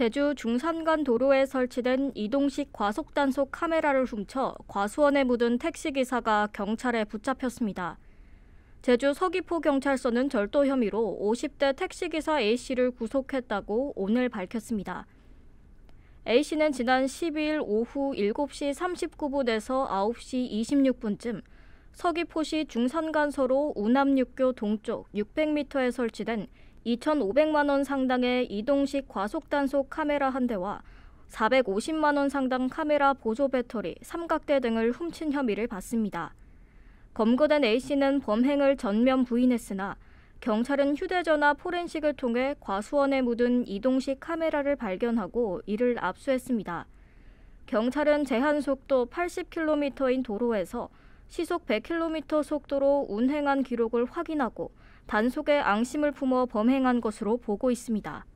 제주 중산간 도로에 설치된 이동식 과속단속 카메라를 훔쳐 과수원에 묻은 택시기사가 경찰에 붙잡혔습니다. 제주 서귀포경찰서는 절도 혐의로 50대 택시기사 A씨를 구속했다고 오늘 밝혔습니다. A씨는 지난 12일 오후 7시 39분에서 9시 26분쯤 서귀포시 중산간서로 우남육교 동쪽 600m에 설치된 2,500만 원 상당의 이동식 과속단속 카메라 한 대와 450만 원 상당 카메라 보조 배터리, 삼각대 등을 훔친 혐의를 받습니다. 검거된 A씨는 범행을 전면 부인했으나 경찰은 휴대전화 포렌식을 통해 과수원에 묻은 이동식 카메라를 발견하고 이를 압수했습니다. 경찰은 제한 속도 80km인 도로에서 시속 100km 속도로 운행한 기록을 확인하고 단속에 앙심을 품어 범행한 것으로 보고 있습니다.